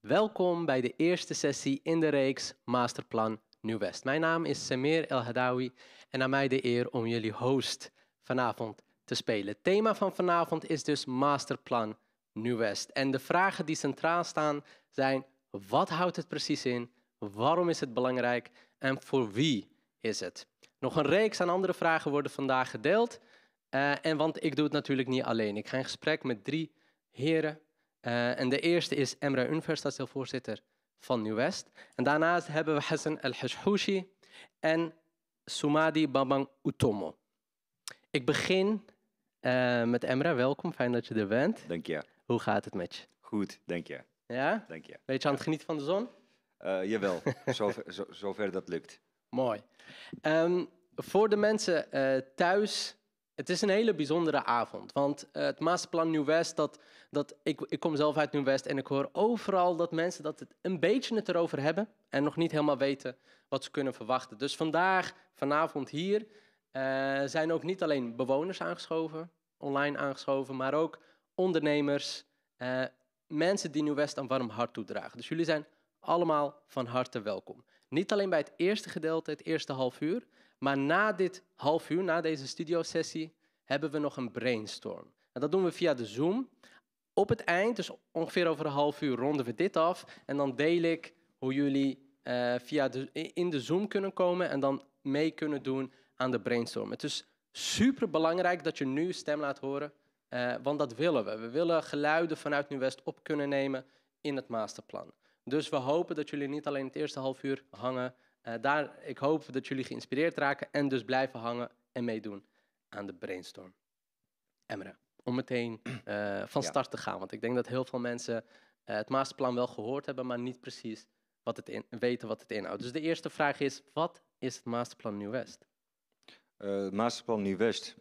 Welkom bij de eerste sessie in de reeks Masterplan Nieuw-West. Mijn naam is Samir El Hadawi en aan mij de eer om jullie host vanavond te spelen. Het thema van vanavond is dus Masterplan Nieuw-West. En de vragen die centraal staan zijn: wat houdt het precies in? Waarom is het belangrijk? En voor wie is het? Nog een reeks aan andere vragen worden vandaag gedeeld. Eh, en want ik doe het natuurlijk niet alleen. Ik ga in gesprek met drie heren. Eh, en de eerste is Emre de voorzitter van Nieuw-West. En daarnaast hebben we Hassan El-Hashoushi en Sumadi Babang Utomo. Ik begin eh, met Emre. Welkom, fijn dat je er bent. Dank je. Hoe gaat het met je? Goed, dank je. Ja? Dank je. Weet je aan het genieten van de zon? jawel, zover, zover dat lukt. Mooi. Ehm, voor de mensen eh, thuis, het is een hele bijzondere avond. Want eh, het masterplan Nieuw-West, dat, dat, ik, ik kom zelf uit Nieuw-West en ik hoor overal dat mensen dat het een beetje het erover hebben en nog niet helemaal weten wat ze kunnen verwachten. Dus vandaag, vanavond hier, eh, zijn ook niet alleen bewoners aangeschoven, online aangeschoven, maar ook ondernemers, mensen die Nieuw-West een warm hart toedragen. Dus jullie zijn allemaal van harte welkom. Niet alleen bij het eerste gedeelte, het eerste half uur, maar na dit half uur, na deze studiosessie, hebben we nog een brainstorm. En dat doen we via de Zoom. Op het eind, dus ongeveer over een half uur, ronden we dit af. En dan deel ik hoe jullie eh, via de, in de Zoom kunnen komen en dan mee kunnen doen aan de brainstorm. Het is super belangrijk dat je nu je stem laat horen, eh, want dat willen we. We willen geluiden vanuit Nuwest west op kunnen nemen in het masterplan. Dus we hopen dat jullie niet alleen het eerste half uur hangen. Eh, daar, ik hoop dat jullie geïnspireerd raken en dus blijven hangen en meedoen aan de brainstorm. Emre, om meteen eh, van start te gaan. Want ik denk dat heel veel mensen eh, het masterplan wel gehoord hebben, maar niet precies wat het in, weten wat het inhoudt. Dus de eerste vraag is, wat is het masterplan Nieuw-West? het masterplan Nieuw-West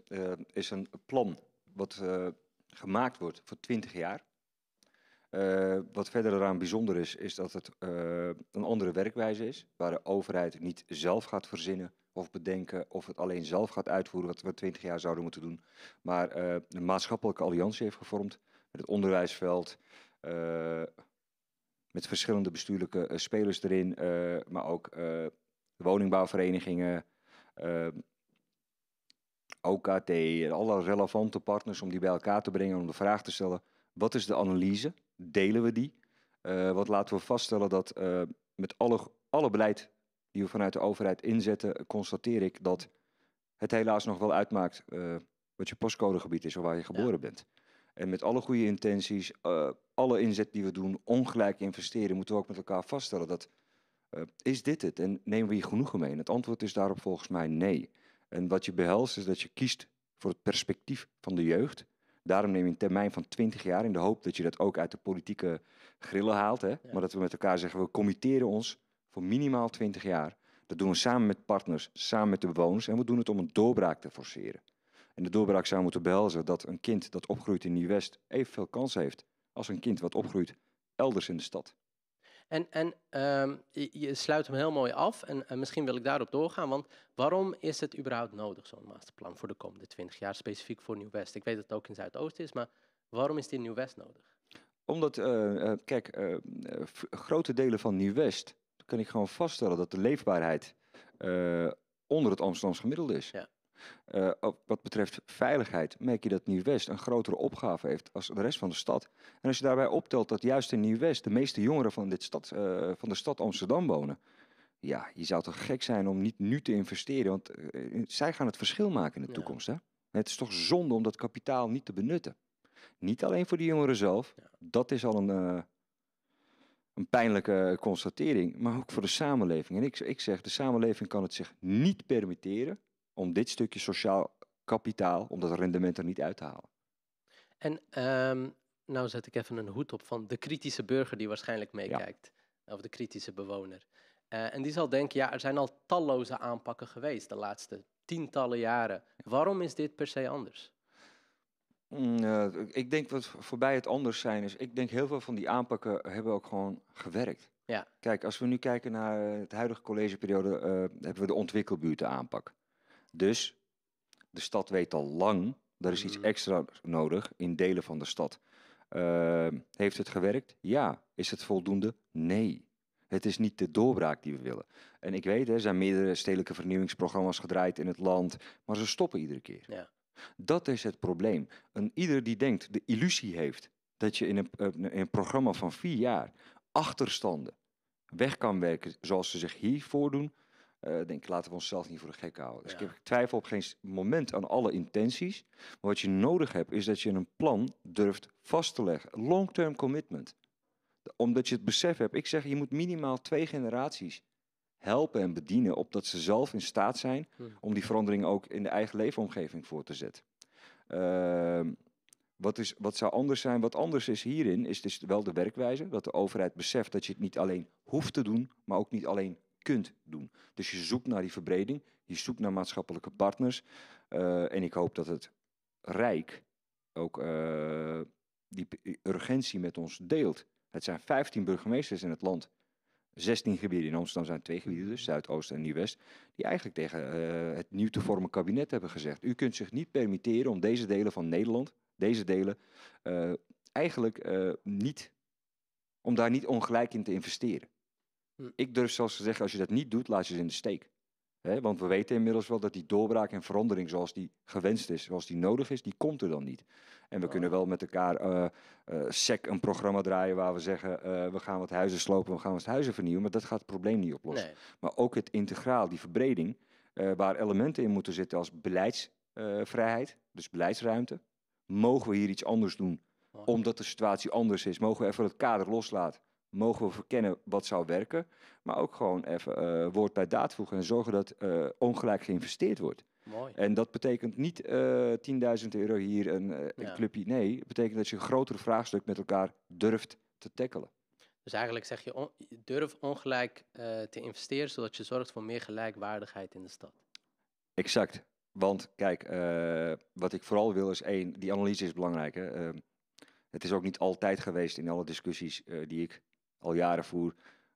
is een plan wat gemaakt wordt voor 20 jaar. Eh, wat verder eraan bijzonder is, is dat het eh, een andere werkwijze is, waar de overheid niet zelf gaat verzinnen of bedenken of het alleen zelf gaat uitvoeren wat we twintig jaar zouden moeten doen, maar eh, een maatschappelijke alliantie heeft gevormd met het onderwijsveld, met verschillende bestuurlijke spelers erin, maar ook woningbouwverenigingen, OKT, alle relevante partners om die bij elkaar te brengen om de vraag te stellen, wat is de analyse delen we die. Uh, want laten we vaststellen dat eh, met alle, alle beleid die we vanuit de overheid inzetten, constateer ik dat het helaas nog wel uitmaakt eh, wat je postcodegebied is of waar je geboren bent. En met alle goede intenties, alle inzet die we doen, ongelijk investeren, moeten we ook met elkaar vaststellen dat is dit het en nemen we hier genoegen mee? En het antwoord is daarop volgens mij nee. En wat je behelst is dat je kiest voor het perspectief van de jeugd Daarom neem je een termijn van 20 jaar in de hoop dat je dat ook uit de politieke grillen haalt. Hè? Maar dat we met elkaar zeggen, we committeren ons voor minimaal 20 jaar. Dat doen we samen met partners, samen met de bewoners. En we doen het om een doorbraak te forceren. En de doorbraak zou moeten behelzen dat een kind dat opgroeit in Nieuw-West evenveel kans heeft als een kind wat opgroeit elders in de stad. En, en ehm, je sluit hem heel mooi af en, misschien wil ik daarop doorgaan, want waarom is het überhaupt nodig, zo'n masterplan voor de komende 20 jaar, specifiek voor Nieuw-West? Ik weet dat het ook in Zuidoost is, maar waarom is die Nieuw-West nodig? Omdat, eh, eh, kijk, eh, grote delen van Nieuw-West, kan ik gewoon vaststellen dat de leefbaarheid onder het Amsterdamse gemiddelde is. Ja. Eh, wat betreft veiligheid merk je dat Nieuw-West een grotere opgave heeft als de rest van de stad. En als je daarbij optelt dat juist in Nieuw-West de meeste jongeren van, dit stad, eh, van de stad Amsterdam wonen. Ja, je zou toch gek zijn om niet nu te investeren, want eh, zij gaan het verschil maken in de toekomst. Hè? Het is toch zonde om dat kapitaal niet te benutten. Niet alleen voor die jongeren zelf, dat is al een, een pijnlijke constatering, maar ook voor de samenleving. En ik, ik zeg, de samenleving kan het zich niet permitteren om dit stukje sociaal kapitaal, om dat rendement er niet uit te halen. En um, nou zet ik even een hoed op van de kritische burger die waarschijnlijk meekijkt, of de kritische bewoner. Eh, en die zal denken, ja, er zijn al talloze aanpakken geweest de laatste tientallen jaren. Waarom is dit per se anders? Mm, eh, ik denk wat voorbij het anders zijn is, ik denk heel veel van die aanpakken hebben ook gewoon gewerkt. Ja. Kijk, als we nu kijken naar het huidige collegeperiode, uh, hebben we de aanpak. Dus de stad weet al lang, er is iets mhm. extra nodig in delen van de stad. Ehm, heeft het gewerkt? Ja. Is het voldoende? Nee. Het is niet de doorbraak die we willen. En ik weet, er zijn meerdere stedelijke vernieuwingsprogramma's gedraaid in het land, maar ze stoppen iedere keer. Ja. Dat is het probleem. En ieder die denkt, de illusie heeft, dat je in een, eh, in een programma van vier jaar achterstanden weg kan werken zoals ze zich hier voordoen, eh, denk, laten we onszelf niet voor de gek houden. Dus ik, heb, twijfel op geen moment aan alle intenties. Maar wat je nodig hebt, is dat je een plan durft vast te leggen. Long-term commitment. Omdat je het besef hebt. Ik zeg, je moet minimaal twee generaties helpen en bedienen. Opdat ze zelf in staat zijn hm. om die verandering ook in de eigen leefomgeving voor te zetten. Ehm, wat, is, wat zou anders zijn? Wat anders is hierin, is dus wel de werkwijze. Dat de overheid beseft dat je het niet alleen hoeft te doen, maar ook niet alleen kunt doen. Dus je zoekt naar die verbreding, je zoekt naar maatschappelijke partners. Eh, en ik hoop dat het Rijk ook eh, die urgentie met ons deelt. Het zijn 15 burgemeesters in het land. 16 gebieden in Amsterdam zijn twee gebieden, dus Zuidoost en Nieuw-West, die eigenlijk tegen eh, het nieuw te vormen kabinet hebben gezegd: U kunt zich niet permitteren om deze delen van Nederland, deze delen, eigenlijk niet, om daar niet ongelijk in te investeren. Hm. Ik durf zelfs te zeggen, als je dat niet doet, laat je ze in de steek. want we weten inmiddels wel dat die doorbraak en verandering zoals die gewenst is, zoals die nodig is, die komt er dan niet. En we oh. kunnen wel met elkaar eh, eh, sec een programma draaien waar we zeggen, eh, we gaan wat huizen slopen, we gaan wat huizen vernieuwen, maar dat gaat het probleem niet oplossen. Maar ook het integraal, die verbreding, waar elementen in moeten zitten als beleidsvrijheid, dus beleidsruimte. Mogen we hier iets anders doen, oh. omdat de situatie anders is? Mogen we even het kader loslaten? mogen we verkennen wat zou werken, maar ook gewoon even eh, woord bij daad voegen en zorgen dat eh, ongelijk geïnvesteerd wordt. Mooi. En dat betekent niet 10.000 eh, euro hier een clubje. Nee, het betekent dat je een grotere vraagstuk met elkaar durft te tackelen. Dus eigenlijk zeg je, durf ongelijk te investeren, zodat je zorgt voor meer gelijkwaardigheid in de stad. Exact. Want kijk, wat ik vooral wil is één, die analyse is belangrijk. Hè? Ehm, het is ook niet altijd geweest in alle discussies die ik al jaren voer,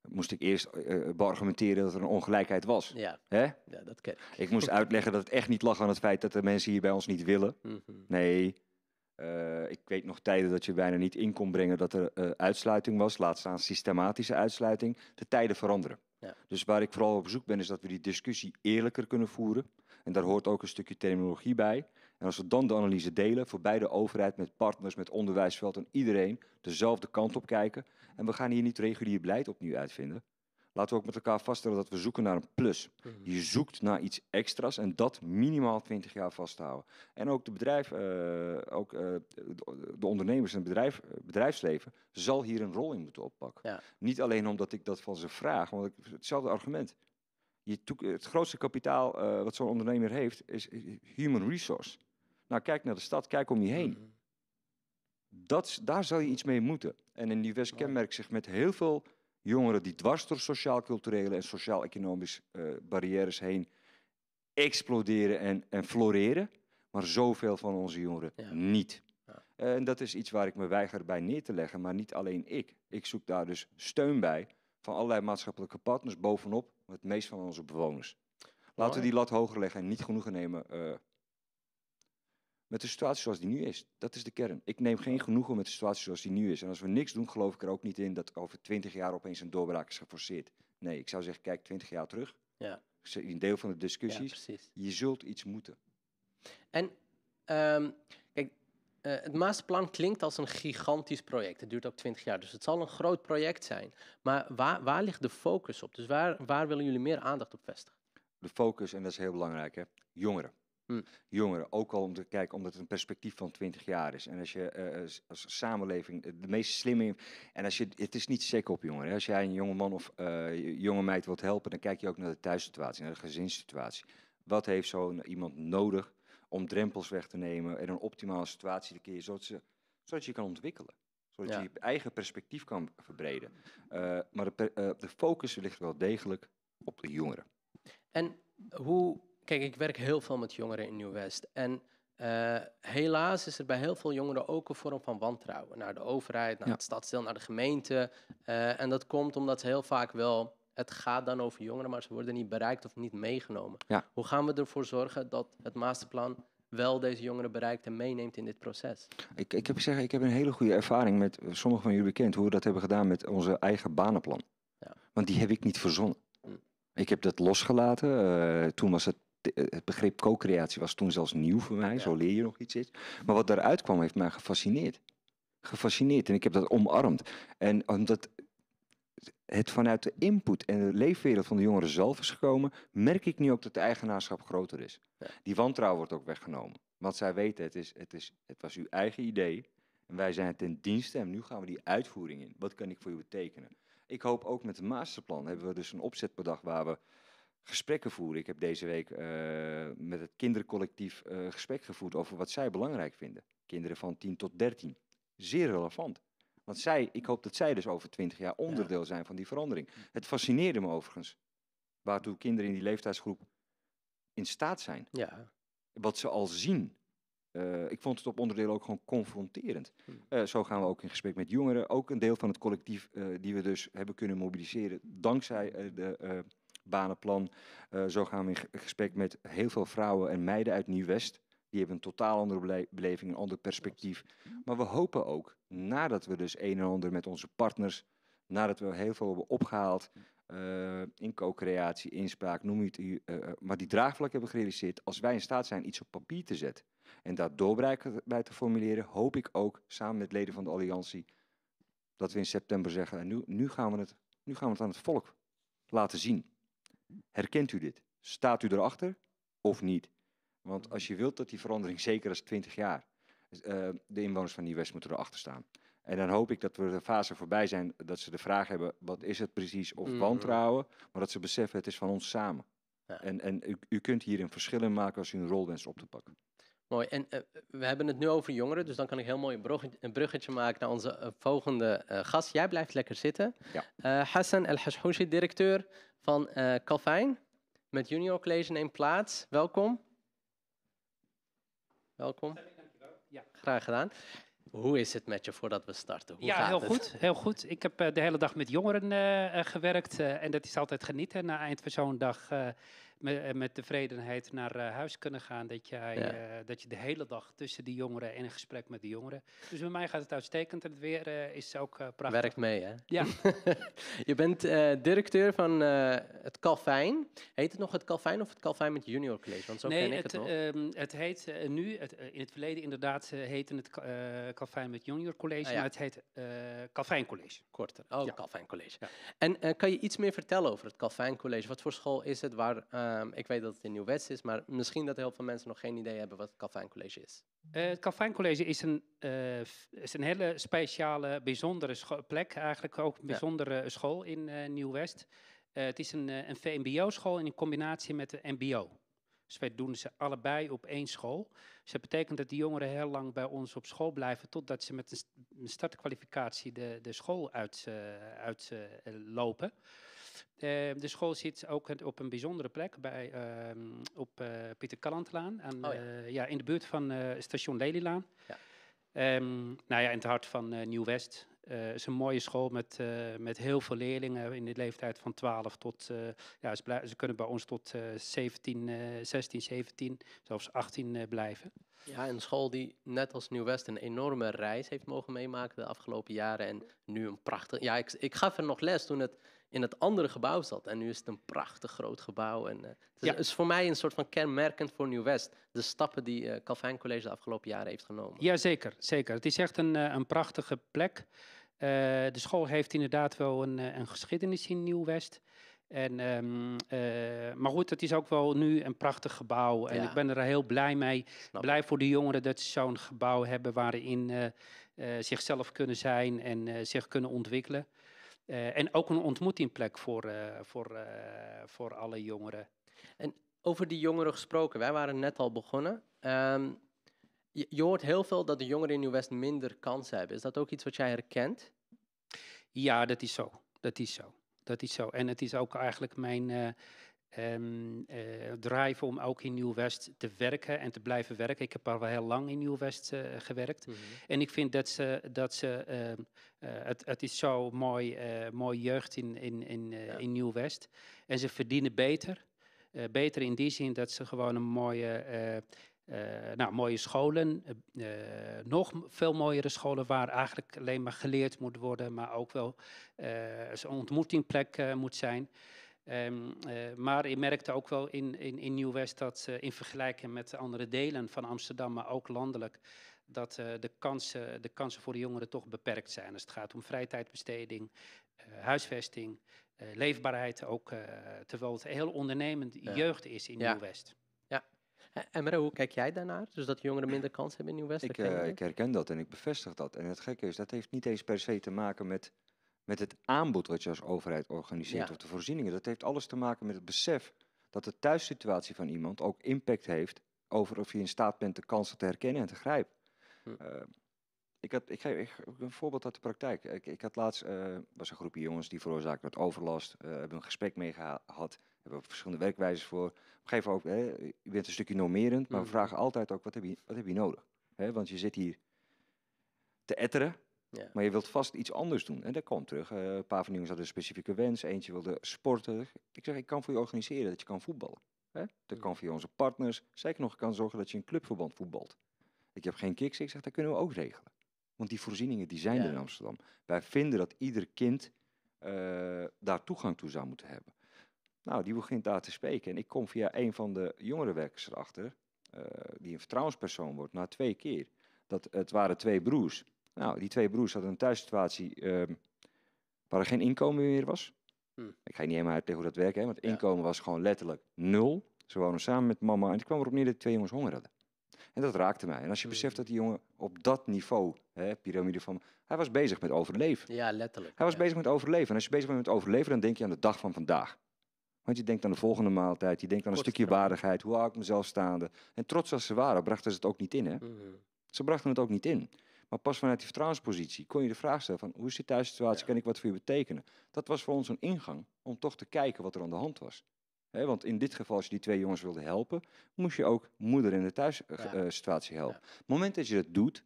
moest ik eerst uh, beargumenteren dat er een ongelijkheid was. Ja, Hè? ja dat ken ik. Ik moest uitleggen dat het echt niet lag aan het feit dat de mensen hier bij ons niet willen. Mhm. Nee, eh, ik weet nog tijden dat je bijna niet in kon brengen dat er uitsluiting was, laat staan systematische uitsluiting. De tijden veranderen. Ja. Dus waar ik vooral op zoek ben, is dat we die discussie eerlijker kunnen voeren. En daar hoort ook een stukje terminologie bij. En als we dan de analyse delen, voor beide overheid, met partners, met onderwijsveld en iedereen dezelfde kant op kijken. En we gaan hier niet regulier beleid opnieuw uitvinden. Laten we ook met elkaar vaststellen dat we zoeken naar een plus. Mhm. Je zoekt naar iets extra's en dat minimaal 20 jaar vasthouden. En ook, de, bedrijf, eh, ook eh, de ondernemers en het bedrijf, eh, bedrijfsleven zal hier een rol in moeten oppakken. Niet alleen omdat ik dat van ze vraag, want ik, hetzelfde argument. Je het grootste kapitaal wat zo'n ondernemer heeft is human resource. Nou, kijk naar de stad, kijk om je heen. Mhm. Dat, daar zal je iets mee moeten. En in die West kenmerkt zich met heel veel jongeren die dwars door sociaal-culturele en sociaal-economische eh, barrières heen exploderen en, en floreren, maar zoveel van onze jongeren niet. Eh, en dat is iets waar ik me weiger bij neer te leggen, maar niet alleen ik. Ik zoek daar dus steun bij van allerlei maatschappelijke partners bovenop het meest van onze bewoners. Laten we die lat hoger leggen en niet genoegen nemen eh, met de situatie zoals die nu is. Dat is de kern. Ik neem geen genoegen met de situatie zoals die nu is. En als we niks doen, geloof ik er ook niet in dat over twintig jaar opeens een doorbraak is geforceerd. Nee, ik zou zeggen, kijk twintig jaar terug. Ja. Een deel van de discussies. je zult iets moeten. En ehm, kijk, eh, het Maasplan klinkt als een gigantisch project. Het duurt ook twintig jaar, dus het zal een groot project zijn. Maar waar, waar ligt de focus op? Dus waar, waar willen jullie meer aandacht op vestigen? De focus, en dat is heel belangrijk, hè? jongeren. Hm. jongeren. Ook al om te kijken, omdat het een perspectief van 20 jaar is. En als je eh, eh, als samenleving eh, de meest slimme. En als je, het is niet zeker op jongeren. Als jij een jonge man of uh, jonge meid wilt helpen, dan kijk je ook naar de thuissituatie, naar de gezinssituatie. Wat heeft zo'n iemand nodig om drempels weg te nemen en een optimale situatie te keren, zodat, ze, zodat je kan ontwikkelen? Zodat je je eigen perspectief kan verbreden. maar de, de focus ligt wel degelijk op de jongeren. En hoe kijk, ik werk heel veel met jongeren in Nieuw-West. En eh, helaas is er bij heel veel jongeren ook een vorm van wantrouwen naar de overheid, naar het stadsdeel, naar de gemeente. Eh, en dat komt omdat ze heel vaak wel, het gaat dan over jongeren, maar ze worden niet bereikt of niet meegenomen. Hoe gaan we ervoor zorgen dat het masterplan wel deze jongeren bereikt en meeneemt in dit proces? Ik, ik heb, zeggen, ik heb een hele goede ervaring met eh, sommigen van jullie bekend hoe we dat hebben gedaan met onze eigen banenplan. Ja. Want die heb ik niet verzonnen. Mm. Ik heb dat losgelaten. toen was het eh, het begrip co-creatie was toen zelfs nieuw voor mij, zo leer je nog iets is. Maar wat daaruit kwam heeft mij gefascineerd. Gefascineerd en ik heb dat omarmd. En omdat het vanuit de input en de leefwereld van de jongeren zelf is gekomen, merk ik nu ook dat de eigenaarschap groter is. Die wantrouwen wordt ook weggenomen. Want zij weten, het, is, het, is, het was uw eigen idee en wij zijn ten dienste en nu gaan we die uitvoering in. Wat kan ik voor u betekenen? Ik hoop ook met het masterplan hebben we dus een opzet bedacht waar we gesprekken voeren. Ik heb deze week eh, met het kindercollectief eh, gesprek gevoerd over wat zij belangrijk vinden. Kinderen van 10 tot 13. Zeer relevant. Want zij, ik hoop dat zij dus over 20 jaar onderdeel zijn van die verandering. Het fascineerde me overigens. Waartoe kinderen in die leeftijdsgroep in staat zijn. Ja. Wat ze al zien. Eh, ik vond het op onderdeel ook gewoon confronterend. Hm. zo gaan we ook in gesprek met jongeren. Ook een deel van het collectief die we dus hebben kunnen mobiliseren dankzij de banenplan. Eh, zo gaan we in gesprek met heel veel vrouwen en meiden uit Nieuw-West. Die hebben een totaal andere beleving, een ander perspectief. Maar we hopen ook, nadat we dus een en ander met onze partners, nadat we heel veel hebben opgehaald, eh, in co-creatie, inspraak, noem je het, uh, maar die draagvlak hebben gerealiseerd, als wij in staat zijn iets op papier te zetten en daar doorbraak bij te formuleren, hoop ik ook samen met leden van de alliantie dat we in september zeggen, nu, gaan we het, nu gaan we het aan het volk laten zien. Herkent u dit? Staat u erachter of niet? Want als je wilt dat die verandering zeker als 20 jaar, eh, de inwoners van die west moeten erachter staan. En dan hoop ik dat we de fase voorbij zijn dat ze de vraag hebben: wat is het precies? Of mm-hmm. wantrouwen, maar dat ze beseffen: het is van ons samen. En, en u, u, kunt hier een verschil in maken als u een rol wenst op te pakken. Mooi. En eh, we hebben het nu over jongeren, dus dan kan ik heel mooi een bruggetje maken naar onze eh, volgende eh, gast. Jij blijft lekker zitten. Ja. Hassan El Hashouji, directeur van Calvijn, met Junior College in plaats. Welkom. Welkom. Ja. Graag gedaan. Hoe is het met je voordat we starten? Hoe ja, gaat heel het? goed. Heel goed. Ik heb de hele dag met jongeren gewerkt en dat is altijd genieten. Na eind van zo'n dag met, eh, met tevredenheid naar eh, huis kunnen gaan. Dat, jij, eh, dat je de hele dag tussen die jongeren in een gesprek met die jongeren. Dus bij mij gaat het uitstekend en het weer is ook prachtig. Werkt mee, hè? Ja. je bent directeur van het Calfijn. Heet het nog het Kalfijn of het Kalfijn met Junior College? Want zo nee, ken ik het, nog. Ehm, het heet nu, het, in het verleden inderdaad, heette het Kalfijn met Junior College. Ah, ja. Maar het heet Kalfijn College. Korter. Oh, ja. College. En kan je iets meer vertellen over het Kalfijn College? Wat voor school is het? Waar Ehm, ik weet dat het in Nieuw-West is, maar misschien dat heel veel mensen nog geen idee hebben wat het Calvijn College is. Uh, het Calvijn College is een, eh, is een hele speciale, bijzondere plek, eigenlijk ook een bijzondere school in uh, eh, Nieuw-West. het is een, een VMBO-school in combinatie met de MBO. Dus wij doen ze allebei op één school. Dus dat betekent dat die jongeren heel lang bij ons op school blijven totdat ze met een startkwalificatie de, de school uitlopen. Uit, Ehm, de school zit ook op een bijzondere plek bij, ehm, op eh, Pieter Kallandlaan. Aan, oh eh, ja. in de buurt van eh, station Lelylaan. Ja. Ehm, nou ja, in het hart van Nieuw-West. Het is een mooie school met, met heel veel leerlingen in de leeftijd van 12 tot... ja, ze, kunnen bij ons tot 17, 16, 17, zelfs 18 blijven. Ja, een school die net als Nieuw-West een enorme reis heeft mogen meemaken de afgelopen jaren. En nu een prachtig... Ja, ik, ik gaf er nog les toen het in het andere gebouw zat. En nu is het een prachtig groot gebouw. En, eh, het is, voor mij een soort van kenmerkend voor Nieuw-West. De stappen die uh, Calvin College de afgelopen jaren heeft genomen. Ja, zeker. zeker. Het is echt een, eh, een prachtige plek. de school heeft inderdaad wel een, een geschiedenis in Nieuw-West. En, ehm, maar goed, het is ook wel nu een prachtig gebouw. En ik ben er heel blij mee. Blij voor de jongeren dat ze zo'n gebouw hebben waarin uh, zichzelf kunnen zijn en zich kunnen ontwikkelen. Eh, en ook een ontmoetingplek voor, eh, voor, eh, voor alle jongeren. En over die jongeren gesproken, wij waren net al begonnen. Ehm, je, hoort heel veel dat de jongeren in uw west minder kansen hebben. Is dat ook iets wat jij herkent? Ja, dat is zo. Dat is zo. Dat is zo. En het is ook eigenlijk mijn Ehm, eh, drijven drive om ook in Nieuw-West te werken en te blijven werken. Ik heb al wel heel lang in Nieuw-West eh, gewerkt. Mhm. En ik vind dat ze, dat ze ehm, eh, het, het is zo mooi, mooi jeugd in, in, in, in Nieuw-West. En ze verdienen beter. beter in die zin dat ze gewoon een mooie... nou, mooie scholen, nog veel mooiere scholen waar eigenlijk alleen maar geleerd moet worden, maar ook wel uh, een ontmoetingplek moet zijn. Ehm, eh, maar ik merkte ook wel in, in, in Nieuw-West dat eh, in vergelijking met andere delen van Amsterdam, maar ook landelijk, dat eh, de, kansen, de kansen voor de jongeren toch beperkt zijn. Als dus het gaat om vrijtijdbesteding, huisvesting, leefbaarheid ook, terwijl het heel ondernemend jeugd is in ja. Nieuw-West. Ja. Emre, hoe kijk jij daarnaar? Dus dat jongeren minder kans hebben in Nieuw-West? Ik, ik herken dat en ik bevestig dat. En het gekke is, dat heeft niet eens per se te maken met met het aanbod wat je als overheid organiseert of de voorzieningen. Dat heeft alles te maken met het besef dat de thuissituatie van iemand ook impact heeft over of je in staat bent de kansen te herkennen en te grijpen. Hm. Eh, ik, had, ik geef, een voorbeeld uit de praktijk. Ik, ik had laatst, eh, was een groepje jongens die veroorzaakten wat overlast, uh, hebben een gesprek mee gehad, hebben verschillende werkwijzes voor. Op een gegeven moment ook, je bent een stukje normerend, maar we hm. vragen altijd ook, wat heb je, wat heb je nodig? Hè, want je zit hier te etteren, ja. Maar je wilt vast iets anders doen. En dat komt terug. een eh, paar van jongens hadden een specifieke wens. Eentje wilde sporten. Ik zeg, ik kan voor je organiseren dat je kan voetballen. Hè? Dat mm. kan via onze partners. Zeker nog, kan zorgen dat je een clubverband voetbalt. Ik heb geen kicks. Ik zeg, dat kunnen we ook regelen. Want die voorzieningen die zijn er in Amsterdam. Wij vinden dat ieder kind eh, daar toegang toe zou moeten hebben. Nou, die begint daar te spreken. En ik kom via een van de jongere werkers erachter, eh, die een vertrouwenspersoon wordt, na twee keer. Dat het waren twee broers. Nou, die twee broers hadden een thuissituatie ehm, waar er geen inkomen meer was. Hm. Ik ga je niet helemaal tegen hoe dat werkt, want inkomen was gewoon letterlijk nul. Ze woonden samen met mama en het kwam erop neer dat die twee jongens honger hadden. En dat raakte mij. En als je hm. beseft dat die jongen op dat niveau, hè, piramide van, hij was bezig met overleven. Ja, letterlijk. Hij was bezig met overleven. En als je bezig bent met overleven, dan denk je aan de dag van vandaag. Want je denkt aan de volgende maaltijd, je denkt aan een stukje waardigheid, hoe hou ik mezelf staande. En trots als ze waren, brachten ze het ook niet in. Hè? Mhm. Ze brachten het ook niet in. Maar pas vanuit die vertrouwenspositie kon je de vraag stellen van hoe is die thuissituatie, kan ik wat voor je betekenen? Dat was voor ons een ingang om toch te kijken wat er aan de hand was. want in dit geval, als je die twee jongens wilde helpen, moest je ook moeder in de thuissituatie eh, helpen. Op het moment dat je dat doet,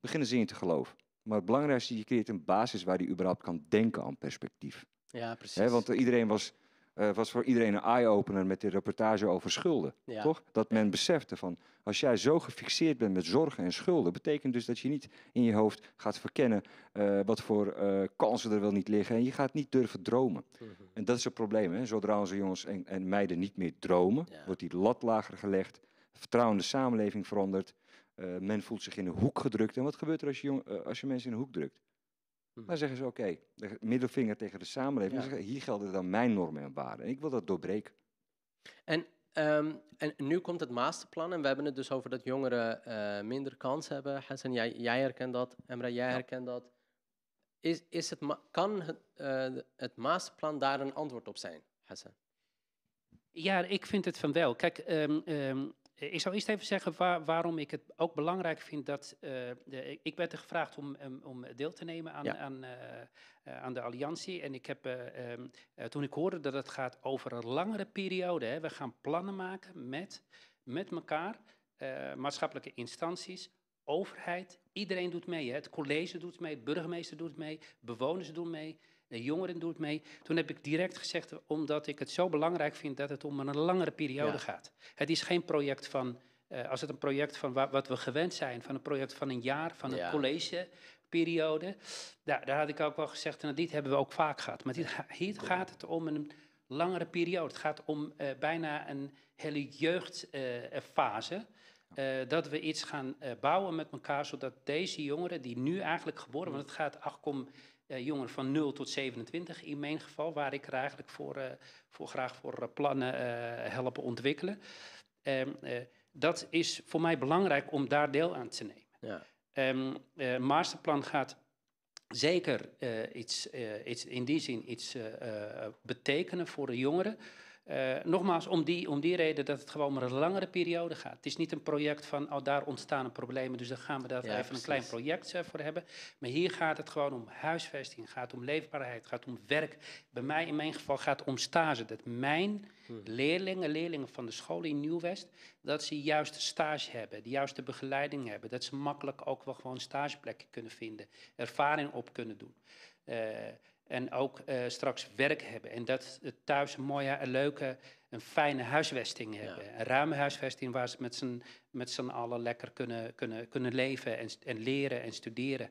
beginnen ze in je te geloven. Maar het belangrijkste, je creëert een basis waar die überhaupt kan denken aan perspectief. Ja, precies. want iedereen was eh, was voor iedereen een eye-opener met die reportage over schulden. Toch? Dat men besefte van, als jij zo gefixeerd bent met zorgen en schulden, betekent dus dat je niet in je hoofd gaat verkennen eh, wat voor eh, kansen er wel niet liggen. En je gaat niet durven dromen. Mhm. En dat is het probleem. Hè? Zodra onze jongens en, en meiden niet meer dromen, wordt die lat lager gelegd, vertrouwende samenleving verandert, men voelt zich in een hoek gedrukt. En wat gebeurt er als je, als je mensen in een hoek drukt? Maar mhm. zeggen ze, oké, de middelvinger tegen de samenleving. Ja. Zeggen, hier gelden dan mijn normen en waarden. En ik wil dat doorbreken. En, ehm, en nu komt het masterplan. En we hebben het dus over dat jongeren eh, minder kans hebben. Hassan, jij, jij herkent dat. Emra, jij herkent dat. Is, is het, kan het, uh, het masterplan daar een antwoord op zijn, Hassan? Ja, ik vind het van wel. Kijk, um, eh, ik zou eerst even zeggen waarom ik het ook belangrijk vind dat. Eh, de, ik werd gevraagd om, om deel te nemen aan, aan, eh, aan de alliantie. En ik heb, ehm, toen ik hoorde dat het gaat over een langere periode, hè, we gaan plannen maken met, met elkaar, maatschappelijke instanties, overheid, iedereen doet mee. Hè. Het college doet mee, burgemeester doet mee, bewoners doen mee de jongeren doet mee. Toen heb ik direct gezegd, omdat ik het zo belangrijk vind dat het om een langere periode gaat. Het is geen project van, eh, als het een project van wat we gewend zijn, van een project van een jaar, van een collegeperiode. Daar, daar had ik ook wel gezegd, en dit hebben we ook vaak gehad. Maar dit, hier gaat het om een langere periode. Het gaat om eh, bijna een hele jeugdfase. Eh, dat we iets gaan bouwen met elkaar, zodat deze jongeren die nu eigenlijk geboren, mm. want het gaat eh, jongeren van 0 tot 27 in mijn geval, waar ik er eigenlijk voor, eh, voor graag voor eh, plannen helpen ontwikkelen. Ehm, dat is voor mij belangrijk om daar deel aan te nemen. Ja. Ehm, masterplan gaat zeker iets, iets, in die zin iets betekenen voor de jongeren. Eh, nogmaals, om die, om die reden dat het gewoon maar een langere periode gaat. Het is niet een project van, oh, daar ontstaan problemen, dus dan gaan we daar even een klein project eh, voor hebben. Maar hier gaat het gewoon om huisvesting, gaat om leefbaarheid, gaat om werk. Bij mij in mijn geval gaat het om stage. Dat mijn hmm. leerlingen, leerlingen van de school in Nieuw-West, dat ze juist stage hebben, de juiste begeleiding hebben. Dat ze makkelijk ook wel gewoon stageplekken kunnen vinden, ervaring op kunnen doen. Uh, en ook eh, straks werk hebben. En dat thuis een mooie, een leuke, een fijne huisvesting hebben. Een ruime huisvesting waar ze met z'n, met z'n allen lekker kunnen, kunnen, kunnen leven en, en leren en studeren.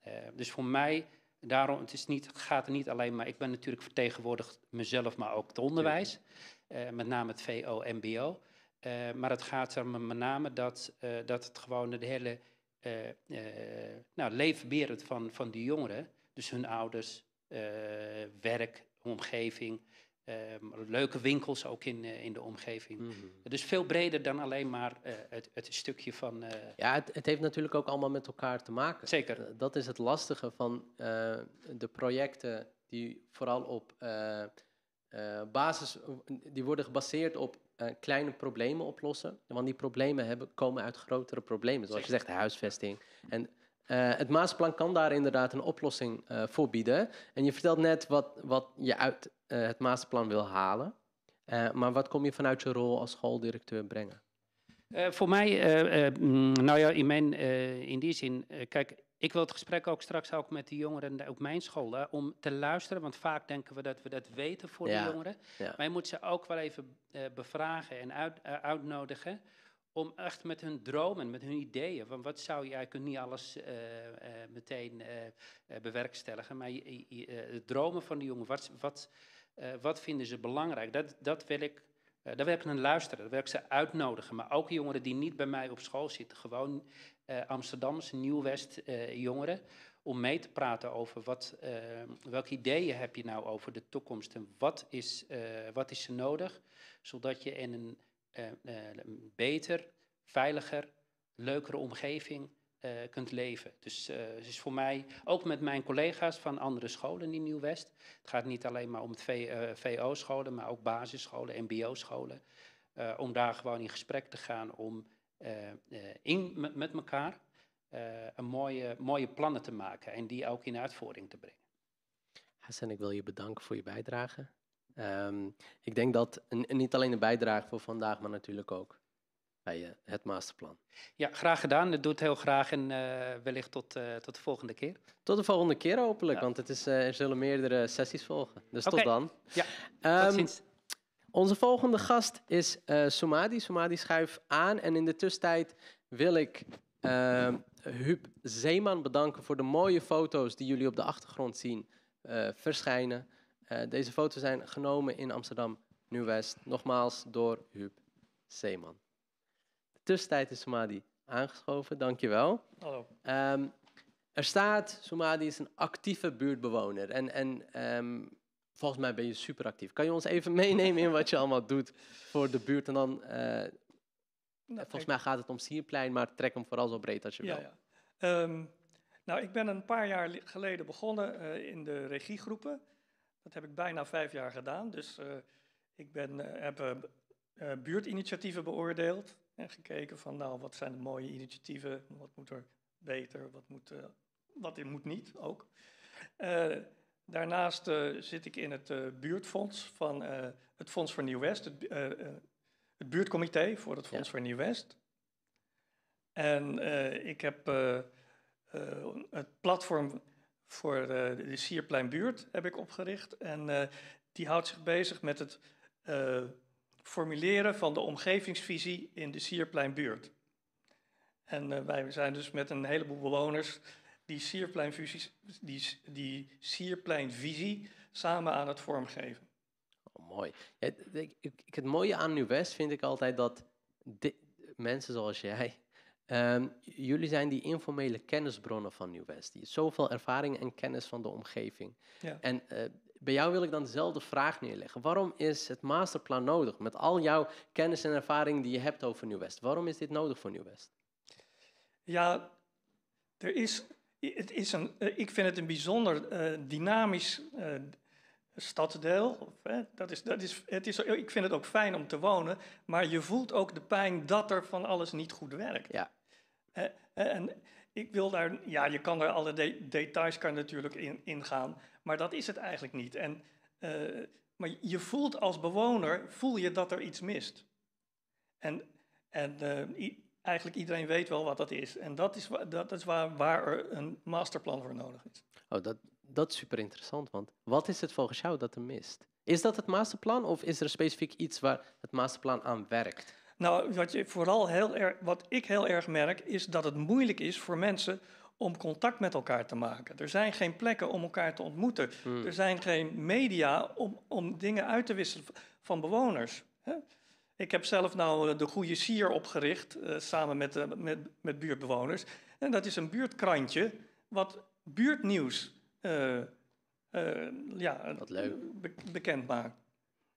Eh, dus voor mij, daarom, het is niet, gaat er niet alleen maar... Ik ben natuurlijk vertegenwoordigd mezelf, maar ook het onderwijs. Eh, met name het VO-MBO. maar het gaat er met name dat, dat het gewoon de hele... nou, leefwereld van, van die jongeren, dus hun ouders, eh, werk, werkomgeving. Ehm, leuke winkels ook in, eh, in de omgeving. Mhm. Dus veel breder dan alleen maar eh, het, het stukje van. ja, het, het, heeft natuurlijk ook allemaal met elkaar te maken. Zeker. Dat is het lastige van de projecten die vooral op basis. die worden gebaseerd op kleine problemen oplossen. Want die problemen hebben, komen uit grotere problemen. Zoals je zegt, huisvesting. En eh, het Maasplan kan daar inderdaad een oplossing eh, voor bieden. En je vertelt net wat, wat je uit eh, het Maasplan wil halen. maar wat kom je vanuit je rol als schooldirecteur brengen? voor mij, mm, nou ja, in, mijn, in die zin, kijk, ik wil het gesprek ook straks ook met de jongeren op mijn school, om te luisteren, want vaak denken we dat we dat weten voor de jongeren. Maar je moet ze ook wel even bevragen en uit, uitnodigen om echt met hun dromen, met hun ideeën, van wat zou je, je kunt niet alles eh, eh, meteen eh, bewerkstelligen, maar de dromen van de jongen, wat, wat, wat vinden ze belangrijk, dat, dat wil ik, daar wil ik naar luisteren, daar wil ik ze uitnodigen. Maar ook jongeren die niet bij mij op school zitten, gewoon Amsterdamse, Nieuw-West jongeren, om mee te praten over wat, welke ideeën heb je nou over de toekomst en wat is, wat is er nodig, zodat je in een eh, eh, beter, veiliger, leukere omgeving eh, kunt leven. Dus het is voor mij, ook met mijn collega's van andere scholen in Nieuw-West. Het gaat niet alleen maar om VO-scholen, maar ook basisscholen, MBO-scholen. om daar gewoon in gesprek te gaan om in, met, elkaar een mooie, mooie plannen te maken en die ook in uitvoering te brengen. Hassan, ik wil je bedanken voor je bijdrage. Ehm, ik denk dat, niet alleen de bijdrage voor vandaag, maar natuurlijk ook bij eh, het masterplan. Ja, graag gedaan. Dat doe heel graag en eh, wellicht tot, eh, tot de volgende keer. Tot de volgende keer hopelijk, want het is, er zullen meerdere sessies volgen. Dus tot dan. Ja, um, Onze volgende gast is Somadi. Somadi schuif aan en in de tussentijd wil ik ehm, Huub Zeeman bedanken voor de mooie foto's die jullie op de achtergrond zien verschijnen. Eh, deze foto's zijn genomen in Amsterdam Nieuw-West, nogmaals door Huub Zeeman. De tussentijd is Somadi aangeschoven, dankjewel. Hallo. Ehm, er staat, Somadi is een actieve buurtbewoner en, en ehm, volgens mij ben je superactief. Kan je ons even meenemen in wat je allemaal doet voor de buurt en dan... Eh, nou, volgens mij gaat het om Sierplein, maar trek hem vooral zo breed als je ja, wil. Ja. Ehm, nou, ik ben een paar jaar geleden begonnen eh, in de regiegroepen. Dat heb ik bijna vijf jaar gedaan. Dus eh, ik ben, eh, heb eh, buurtinitiatieven beoordeeld en gekeken van, nou, wat zijn de mooie initiatieven? Wat moet er beter? Wat moet, wat moet niet ook? daarnaast zit ik in het buurtfonds van het Fonds voor Nieuw-West, het, het, buurtcomité voor het Fonds voor Nieuw-West. En ik heb het platform voor eh, de, de Sierpleinbuurt heb ik opgericht. En eh, die houdt zich bezig met het eh, formuleren van de omgevingsvisie in de Sierpleinbuurt. En wij zijn dus met een heleboel bewoners die, Sierpleinvisie, die, die samen aan het vormgeven. Oh, mooi. Het, het, mooie aan Nieuw-West vind ik altijd dat mensen zoals jij Ehm, jullie zijn die informele kennisbronnen van New West. Die zoveel ervaring en kennis van de omgeving. Ja. En eh, bij jou wil ik dan dezelfde vraag neerleggen. Waarom is het masterplan nodig met al jouw kennis en ervaring die je hebt over New West? Waarom is dit nodig voor Nieuw West? Ja, er is, het is een, eh, ik vind het een bijzonder eh, dynamisch uh, stadsdeel. Of, hè, dat is, dat is, het is, ik vind het ook fijn om te wonen, maar je voelt ook de pijn dat er van alles niet goed werkt. Ja. En ik wil daar, ja, je kan er alle details kan natuurlijk in, in gaan, maar dat is het eigenlijk niet. En, eh, maar je voelt als bewoner, voel je dat er iets mist. En, en eh, eigenlijk iedereen weet wel wat dat is. En dat is, dat is waar, waar er een masterplan voor nodig is. Oh, dat, dat is super interessant, want wat is het volgens jou dat er mist? Is dat het masterplan of is er specifiek iets waar het masterplan aan werkt? Nou, wat, je vooral heel wat ik heel erg merk, is dat het moeilijk is voor mensen om contact met elkaar te maken. Er zijn geen plekken om elkaar te ontmoeten. Hmm. Er zijn geen media om, om dingen uit te wisselen van bewoners. Ik heb zelf nou eh, de Goede Sier opgericht, eh, samen met, eh, met, met buurtbewoners. En dat is een buurtkrantje wat buurtnieuws uh, ja, bekend maakt.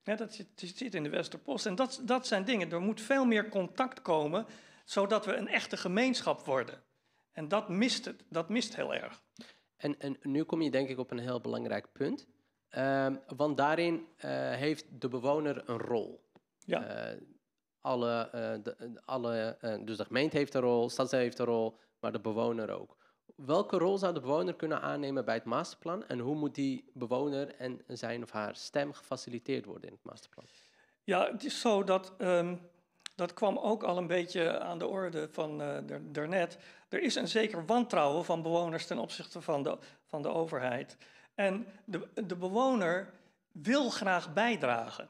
Ja, dat zit, in de Westerpost. En dat, dat zijn dingen. Er moet veel meer contact komen, zodat we een echte gemeenschap worden. En dat mist het, dat mist heel erg. En, en nu kom je denk ik op een heel belangrijk punt. Ehm, want daarin eh, heeft de bewoner een rol. Ja. Eh, alle, eh, de, alle, dus de gemeente heeft een rol, de stad heeft een rol, maar de bewoner ook. Welke rol zou de bewoner kunnen aannemen bij het masterplan en hoe moet die bewoner en zijn of haar stem gefaciliteerd worden in het masterplan? Ja, het is zo dat ehm, dat kwam ook al een beetje aan de orde van uh, daarnet. Er is een zeker wantrouwen van bewoners ten opzichte van de, van de overheid. En de, de bewoner wil graag bijdragen.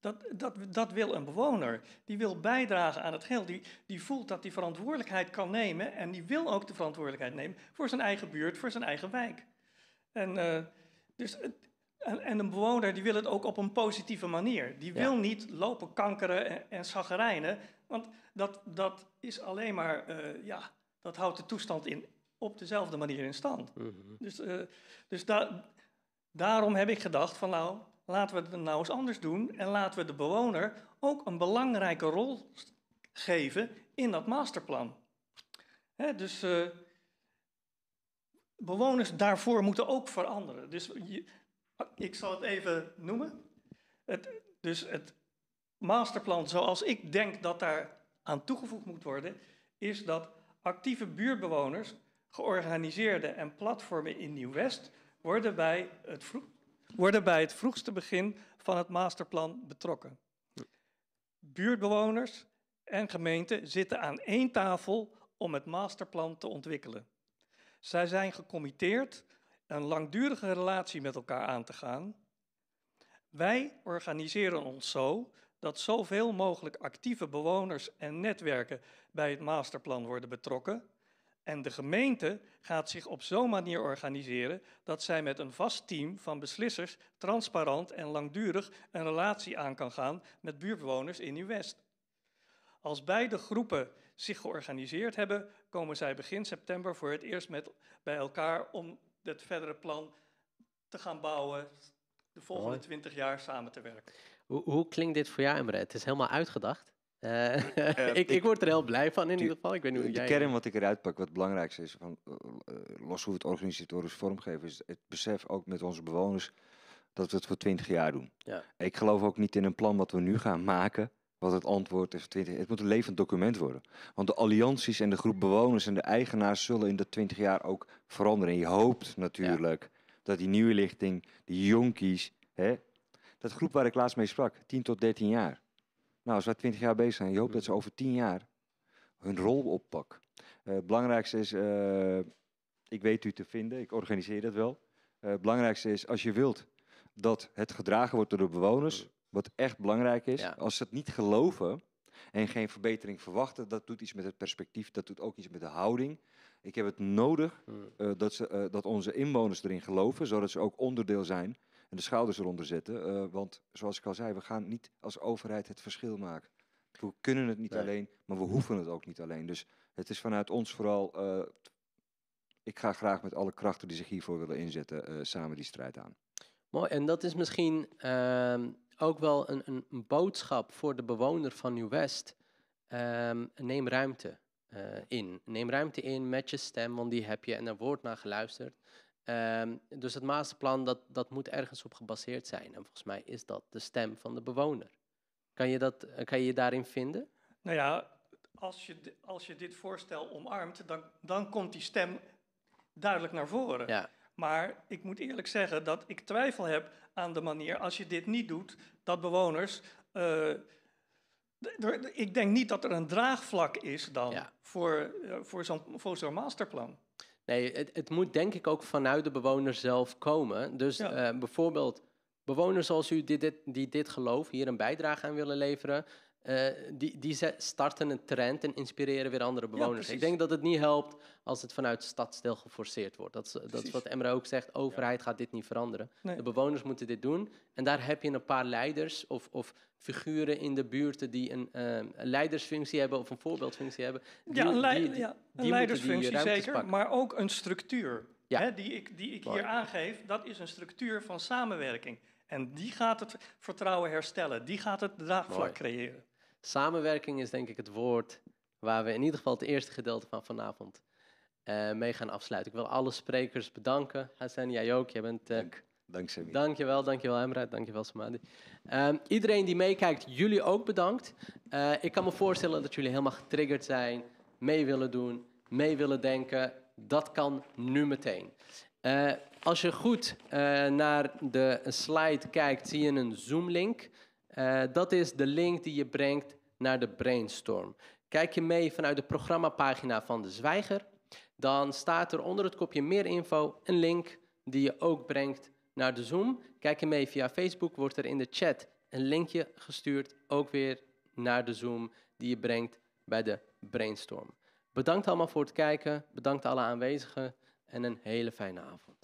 Dat, dat, dat wil een bewoner. Die wil bijdragen aan het geld. Die, die voelt dat hij verantwoordelijkheid kan nemen. En die wil ook de verantwoordelijkheid nemen voor zijn eigen buurt, voor zijn eigen wijk. En, eh, dus, en, een bewoner die wil het ook op een positieve manier. Die wil niet lopen kankeren en, en Want dat, dat is alleen maar, eh, ja, dat houdt de toestand in, op dezelfde manier in stand. Mhm. Dus, eh, dus da daarom heb ik gedacht van nou, Laten we het nou eens anders doen en laten we de bewoner ook een belangrijke rol geven in dat masterplan. dus eh, bewoners daarvoor moeten ook veranderen. Dus ik zal het even noemen. Het, dus het masterplan zoals ik denk dat daar aan toegevoegd moet worden, is dat actieve buurtbewoners, georganiseerde en platformen in Nieuw-West worden bij het worden bij het vroegste begin van het masterplan betrokken. Buurtbewoners en gemeenten zitten aan één tafel om het masterplan te ontwikkelen. Zij zijn gecommitteerd een langdurige relatie met elkaar aan te gaan. Wij organiseren ons zo dat zoveel mogelijk actieve bewoners en netwerken bij het masterplan worden betrokken en de gemeente gaat zich op zo'n manier organiseren dat zij met een vast team van beslissers transparant en langdurig een relatie aan kan gaan met buurtbewoners in Nieuw-West. Als beide groepen zich georganiseerd hebben, komen zij begin september voor het eerst met, bij elkaar om het verdere plan te gaan bouwen, de volgende twintig jaar samen te werken. Hoe, hoe klinkt dit voor jou, Emre? Het is helemaal uitgedacht. Eh, ik, ik, word er heel blij van in ieder geval. Ik weet niet hoe de kern wat ik eruit pak, wat het belangrijkste is, van, eh, eh, los hoe we het organisatorisch vormgeven, is het besef ook met onze bewoners dat we het voor twintig jaar doen. Ja. Ik geloof ook niet in een plan wat we nu gaan maken, wat het antwoord is 20. Het moet een levend document worden. Want de allianties en de groep bewoners en de eigenaars zullen in dat 20 jaar ook veranderen. En je hoopt natuurlijk dat die nieuwe lichting, die jonkies, hè, dat groep waar ik laatst mee sprak, 10 tot 13 jaar, nou, als wij twintig jaar bezig zijn, je hoopt dat ze over tien jaar hun rol oppakken. Eh, het belangrijkste is, eh, ik weet u te vinden, ik organiseer dat wel. Eh, het belangrijkste is, als je wilt dat het gedragen wordt door de bewoners, wat echt belangrijk is, als ze het niet geloven en geen verbetering verwachten, dat doet iets met het perspectief, dat doet ook iets met de houding. Ik heb het nodig hmm. dat, ze, dat onze inwoners erin geloven, zodat ze ook onderdeel zijn en de schouders eronder zetten. Eh, want zoals ik al zei, we gaan niet als overheid het verschil maken. We kunnen het niet alleen, maar we hoeven het ook niet alleen. Dus het is vanuit ons vooral. Eh, ik ga graag met alle krachten die zich hiervoor willen inzetten, eh, samen die strijd aan. Mooi, en dat is misschien ehm, ook wel een, een, boodschap voor de bewoner van Nieuw-West. Ehm, neem ruimte in. Neem ruimte in met je stem, want die heb je en er wordt naar geluisterd. Ehm, dus het masterplan, dat, dat moet ergens op gebaseerd zijn. En volgens mij is dat de stem van de bewoner. Kan je dat, eh, kan je, je daarin vinden? Nou ja, als je, als je dit voorstel omarmt, dan, dan komt die stem duidelijk naar voren. Ja. Maar ik moet eerlijk zeggen dat ik twijfel heb aan de manier, als je dit niet doet, dat bewoners. Eh, ik denk niet dat er een draagvlak is dan voor, eh, voor zo'n voor zo'n masterplan. Nee, het, het, moet denk ik ook vanuit de bewoner zelf komen. Dus eh, bijvoorbeeld bewoners zoals u dit dit, die dit geloof hier een bijdrage aan willen leveren. Eh, die, die starten een trend en inspireren weer andere bewoners. ik denk dat het niet helpt als het vanuit stadsdeel geforceerd wordt. Dat is, dat wat Emra ook zegt, overheid gaat dit niet veranderen. De bewoners moeten dit doen. En daar heb je een paar leiders of, of figuren in de buurten die eh, een, leidersfunctie hebben of een voorbeeldfunctie hebben. ja, een, ja, een leidersfunctie zeker, maar ook een structuur. Hè, die ik, die ik hier aangeef, dat is een structuur van samenwerking. En die gaat het vertrouwen herstellen, die gaat het draagvlak creëren. Samenwerking is denk ik het woord waar we in ieder geval het eerste gedeelte van vanavond eh, mee gaan afsluiten. Ik wil alle sprekers bedanken. Hassan, jij ook. Jij bent... Uh, dank. Dank, mij. Dankjewel, dankjewel Emrah. dankjewel Samadi. Ehm, iedereen die meekijkt, jullie ook bedankt. Eh, ik kan me voorstellen dat jullie helemaal getriggerd zijn, mee willen doen, mee willen denken. Dat kan nu meteen. als je goed naar de slide kijkt, zie je een Zoom-link. dat is de link die je brengt naar de brainstorm. Kijk je mee vanuit de programmapagina van de Zwijger, dan staat er onder het kopje meer info een link die je ook brengt naar de Zoom. Kijk je mee via Facebook, wordt er in de chat een linkje gestuurd, ook weer naar de Zoom die je brengt bij de brainstorm. Bedankt allemaal voor het kijken, bedankt alle aanwezigen en een hele fijne avond.